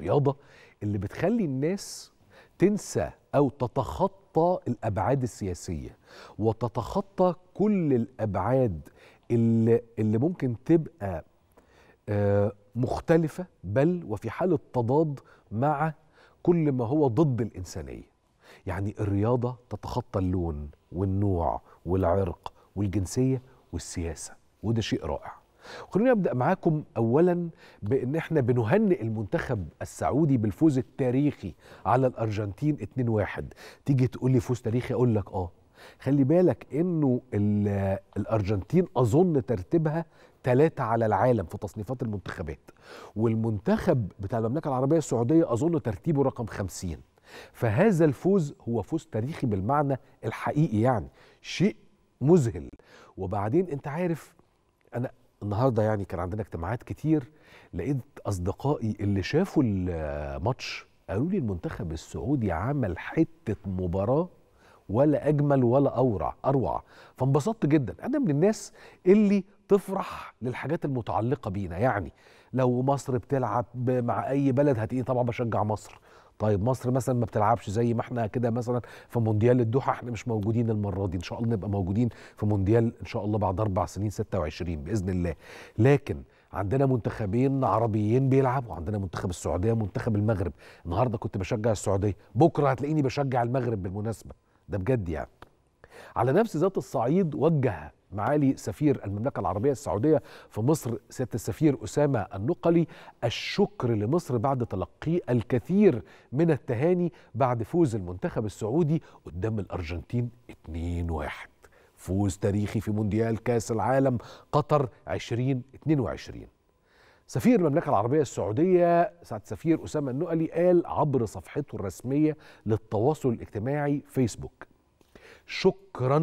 الرياضه اللي بتخلي الناس تنسى او تتخطى الابعاد السياسيه وتتخطى كل الابعاد اللي, اللي ممكن تبقى آه، مختلفه بل وفي حاله تضاد مع كل ما هو ضد الانسانيه يعني الرياضه تتخطى اللون والنوع والعرق والجنسيه والسياسه وده شيء رائع خلوني ابدا معاكم اولا بان احنا بنهنئ المنتخب السعودي بالفوز التاريخي على الارجنتين 2-1 تيجي تقول لي فوز تاريخي اقول لك اه خلي بالك انه الارجنتين اظن ترتيبها ثلاثة على العالم في تصنيفات المنتخبات والمنتخب بتاع المملكة العربية السعودية أظن ترتيبه رقم خمسين فهذا الفوز هو فوز تاريخي بالمعنى الحقيقي يعني شيء مذهل وبعدين انت عارف انا النهارده يعني كان عندنا اجتماعات كتير لقيت اصدقائي اللي شافوا الماتش قالوا لي المنتخب السعودي عمل حته مباراه ولا اجمل ولا اورع اروع فانبسطت جدا انا من الناس اللي تفرح للحاجات المتعلقه بينا يعني لو مصر بتلعب مع اي بلد هتلاقيني طبعا بشجع مصر طيب مصر مثلا ما بتلعبش زي ما احنا كده مثلا في مونديال الدوحه احنا مش موجودين المره دي ان شاء الله نبقى موجودين في مونديال ان شاء الله بعد اربع سنين 26 باذن الله لكن عندنا منتخبين عربيين بيلعبوا عندنا منتخب السعوديه ومنتخب المغرب النهارده كنت بشجع السعوديه بكره هتلاقيني بشجع المغرب بالمناسبه ده بجد يعني على نفس ذات الصعيد وجه معالي سفير المملكة العربية السعودية في مصر سيادة السفير أسامة النقلي الشكر لمصر بعد تلقي الكثير من التهاني بعد فوز المنتخب السعودي قدام الأرجنتين 2-1 فوز تاريخي في مونديال كاس العالم قطر 2022 سفير المملكة العربية السعودية سعد سفير أسامة النقلي قال عبر صفحته الرسمية للتواصل الاجتماعي فيسبوك شكرا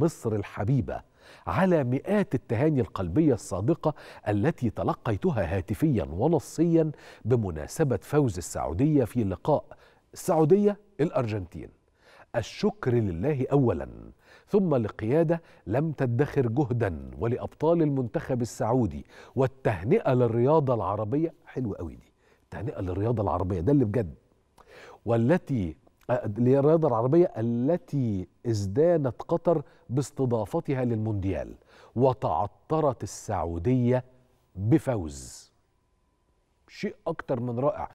مصر الحبيبه على مئات التهاني القلبية الصادقة التي تلقيتها هاتفيا ونصيا بمناسبة فوز السعودية في لقاء السعودية الأرجنتين الشكر لله أولا ثم لقيادة لم تدخر جهدا ولأبطال المنتخب السعودي والتهنئة للرياضة العربية حلوة قوي دي تهنئة للرياضة العربية ده اللي بجد والتي الرياضة العربية التي ازدانت قطر باستضافتها للمونديال وتعطرت السعودية بفوز شيء أكتر من رائع